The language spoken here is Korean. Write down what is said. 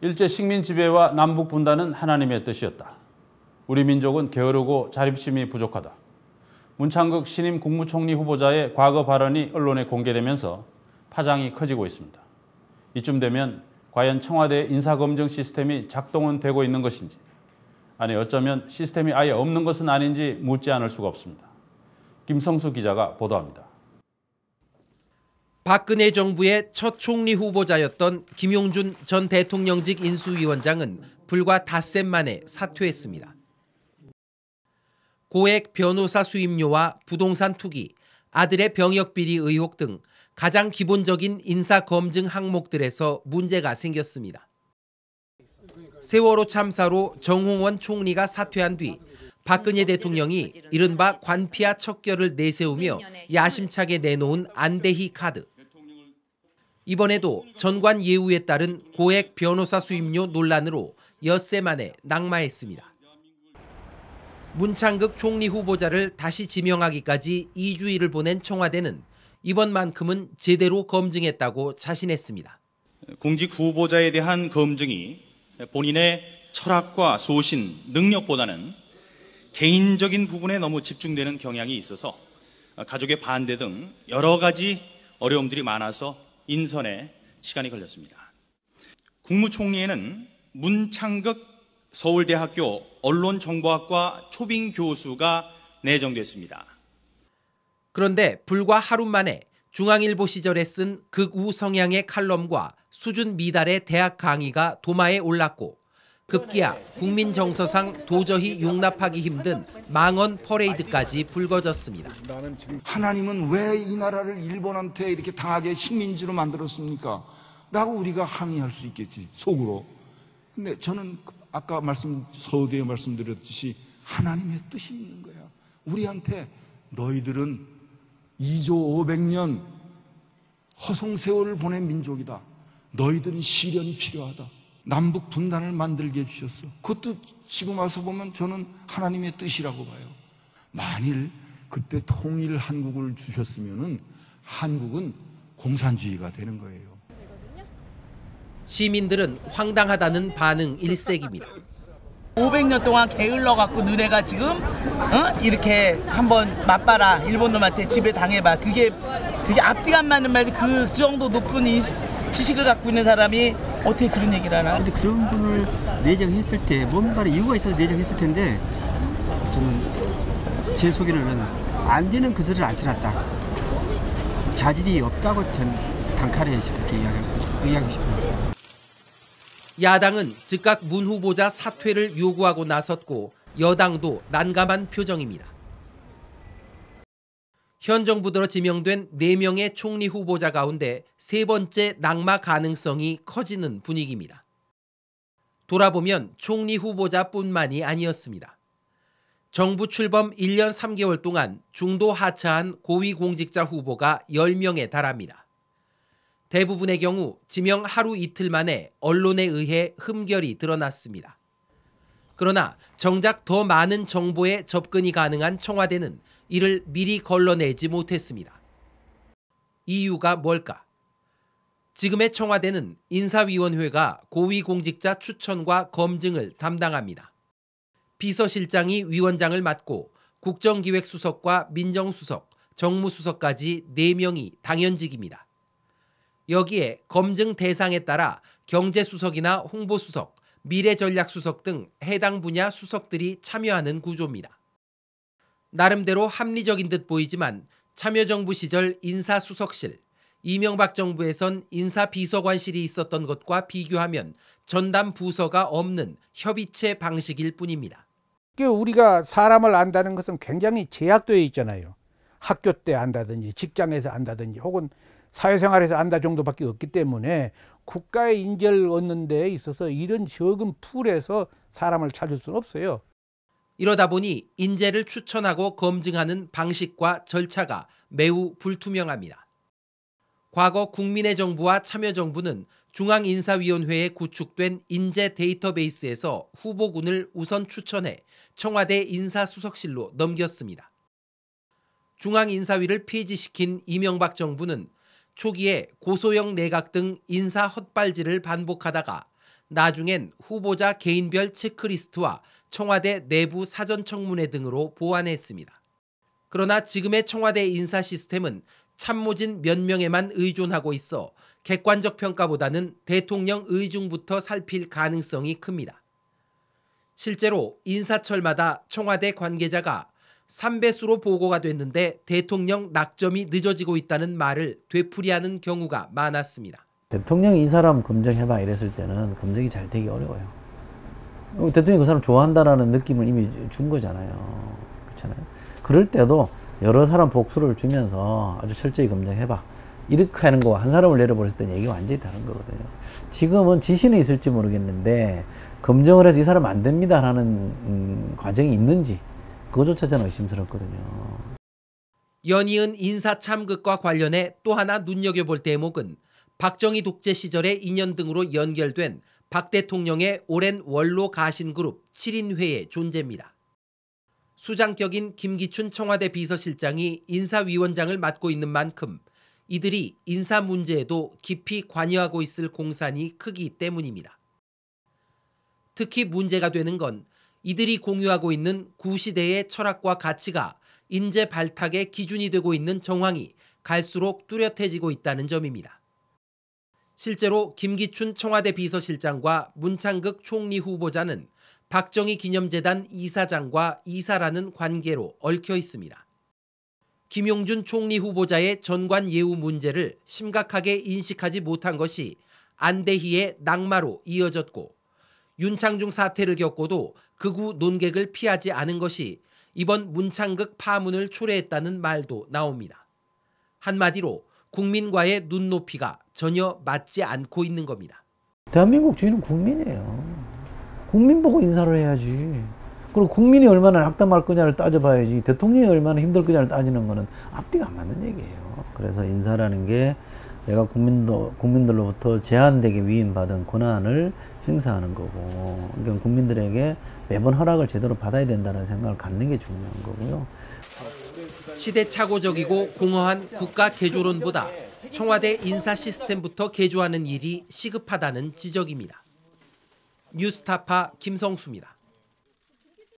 일제 식민 지배와 남북 분단은 하나님의 뜻이었다. 우리 민족은 게으르고 자립심이 부족하다. 문창극 신임 국무총리 후보자의 과거 발언이 언론에 공개되면서 파장이 커지고 있습니다. 이쯤 되면 과연 청와대 인사검증 시스템이 작동은 되고 있는 것인지 아니 어쩌면 시스템이 아예 없는 것은 아닌지 묻지 않을 수가 없습니다. 김성수 기자가 보도합니다. 박근혜 정부의 첫 총리 후보자였던 김용준 전 대통령직 인수위원장은 불과 닷새 만에 사퇴했습니다. 고액 변호사 수임료와 부동산 투기, 아들의 병역비리 의혹 등 가장 기본적인 인사검증 항목들에서 문제가 생겼습니다. 세월호 참사로 정홍원 총리가 사퇴한 뒤 박근혜 대통령이 이른바 관피아 척결을 내세우며 야심차게 내놓은 안대희 카드. 이번에도 전관 예우에 따른 고액 변호사 수임료 논란으로 엿새 만에 낙마했습니다. 문창극 총리 후보자를 다시 지명하기까지 2주일을 보낸 청와대는 이번만큼은 제대로 검증했다고 자신했습니다. 공직 후보자에 대한 검증이 본인의 철학과 소신, 능력보다는 개인적인 부분에 너무 집중되는 경향이 있어서 가족의 반대 등 여러 가지 어려움들이 많아서 인선에 시간이 걸렸습니다. 국무총리에는 문창극 서울대학교 언론정보학과 초빙 교수가 내정됐습니다. 그런데 불과 하루 만에 중앙일보 시절에 쓴 극우 성향의 칼럼과 수준 미달의 대학 강의가 도마에 올랐고 급기야 국민 정서상 도저히 용납하기 힘든 망언 퍼레이드까지 불거졌습니다. 하나님은 왜 이 나라를 일본한테 이렇게 당하게 식민지로 만들었습니까? 라고 우리가 항의할 수 있겠지, 속으로. 근데 저는 그 아까 말씀, 서두에 말씀드렸듯이 하나님의 뜻이 있는 거야. 우리한테 너희들은 2조 500년 허송세월을 보낸 민족이다. 너희들은 시련이 필요하다. 남북 분단을 만들게 해주셨어. 그것도 지금 와서 보면 저는 하나님의 뜻이라고 봐요. 만일 그때 통일 한국을 주셨으면 한국은 공산주의가 되는 거예요. 시민들은 황당하다는 반응 일색입니다. 500년 동안 게을러 갖고 누네가 지금 어? 이렇게 한번 맛봐라 일본 놈한테 집에 당해봐 그게 그게 앞뒤안 맞는 말이지 그 정도 높은 인식 지식을 갖고 있는 사람이 어떻게 그런 얘기를 하나? 근데 그런 분을 내정했을 때 뭔가를 이유가 있어서 내정했을 텐데 저는 제 소개로는 안 되는 그슬을 안 쳐놨다. 자질이 없다고 전 단칼에 이렇게 이야기하고 싶어요. 야당은 즉각 문 후보자 사퇴를 요구하고 나섰고 여당도 난감한 표정입니다. 현 정부 들로 지명된 4명의 총리 후보자 가운데 세 번째 낙마 가능성이 커지는 분위기입니다. 돌아보면 총리 후보자뿐만이 아니었습니다. 정부 출범 1년 3개월 동안 중도 하차한 고위공직자 후보가 10명에 달합니다. 대부분의 경우 지명 하루 이틀 만에 언론에 의해 흠결이 드러났습니다. 그러나 정작 더 많은 정보에 접근이 가능한 청와대는 이를 미리 걸러내지 못했습니다. 이유가 뭘까? 지금의 청와대는 인사위원회가 고위공직자 추천과 검증을 담당합니다. 비서실장이 위원장을 맡고 국정기획수석과 민정수석, 정무수석까지 4명이 당연직입니다. 여기에 검증 대상에 따라 경제수석이나 홍보수석, 미래전략수석 등 해당 분야 수석들이 참여하는 구조입니다. 나름대로 합리적인 듯 보이지만 참여정부 시절 인사수석실, 이명박 정부에선 인사비서관실이 있었던 것과 비교하면 전담 부서가 없는 협의체 방식일 뿐입니다. 그 우리가 사람을 안다는 것은 굉장히 제약되어 있잖아요. 학교 때 안다든지 직장에서 안다든지 혹은 사회생활에서 안다 정도밖에 없기 때문에 국가의 인재를 얻는 데 있어서 이런 적은 풀에서 사람을 찾을 수는 없어요. 이러다 보니 인재를 추천하고 검증하는 방식과 절차가 매우 불투명합니다. 과거 국민의 정부와 참여정부는 중앙인사위원회에 구축된 인재 데이터베이스에서 후보군을 우선 추천해 청와대 인사수석실로 넘겼습니다. 중앙인사위를 폐지시킨 이명박 정부는 초기에 고소영 내각 등 인사 헛발질을 반복하다가 나중엔 후보자 개인별 체크리스트와 청와대 내부 사전 청문회 등으로 보완했습니다. 그러나 지금의 청와대 인사 시스템은 참모진 몇 명에만 의존하고 있어 객관적 평가보다는 대통령 의중부터 살필 가능성이 큽니다. 실제로 인사철마다 청와대 관계자가 3배수로 보고가 됐는데 대통령 낙점이 늦어지고 있다는 말을 되풀이하는 경우가 많았습니다. 대통령이 사람 검증해봐 이랬을 때는 검증이 잘 되기 어려워요. 어, 대통령이 그 사람 좋아한다라는 느낌을 이미 준 거잖아요. 그렇잖아요. 그럴 때도 여러 사람 복수를 주면서 아주 철저히 검증해봐. 이렇게 하는 거와 한 사람을 내려버렸을 때는 얘기가 완전히 다른 거거든요. 지금은 지신이 있을지 모르겠는데 검증을 해서 이 사람 안 됩니다라는 음, 과정이 있는지 그것조차 저는 의심스럽거든요. 연이은 인사 참극과 관련해 또 하나 눈여겨볼 대목은 박정희 독재 시절의 인연 등으로 연결된 박 대통령의 오랜 원로 가신 그룹 7인회의 존재입니다. 수장격인 김기춘 청와대 비서실장이 인사위원장을 맡고 있는 만큼 이들이 인사 문제에도 깊이 관여하고 있을 공산이 크기 때문입니다. 특히 문제가 되는 건 이들이 공유하고 있는 구시대의 철학과 가치가 인재 발탁의 기준이 되고 있는 정황이 갈수록 뚜렷해지고 있다는 점입니다. 실제로 김기춘 청와대 비서실장과 문창극 총리 후보자는 박정희 기념재단 이사장과 이사라는 관계로 얽혀 있습니다. 김용준 총리 후보자의 전관 예우 문제를 심각하게 인식하지 못한 것이 안대희의 낙마로 이어졌고 윤창중 사태를 겪고도 극우 논객을 피하지 않은 것이 이번 문창극 파문을 초래했다는 말도 나옵니다. 한마디로 국민과의 눈높이가 전혀 맞지 않고 있는 겁니다. 대한민국 주인은 국민이에요. 국민 보고 인사를 해야지. 그리고 국민이 얼마나 낙담할 거냐를 따져봐야지 대통령이 얼마나 힘들 거냐를 따지는 거는 앞뒤가 안 맞는 얘기예요. 그래서 인사라는 게 내가 국민도, 국민들로부터 제한되게 위임받은 권한을 행사하는 거고 그러니까 국민들에게 매번 허락을 제대로 받아야 된다는 생각을 갖는 게 중요한 거고요. 시대착오적이고 공허한 국가 개조론보다 청와대 인사 시스템부터 개조하는 일이 시급하다는 지적입니다. 뉴스타파 김성수입니다.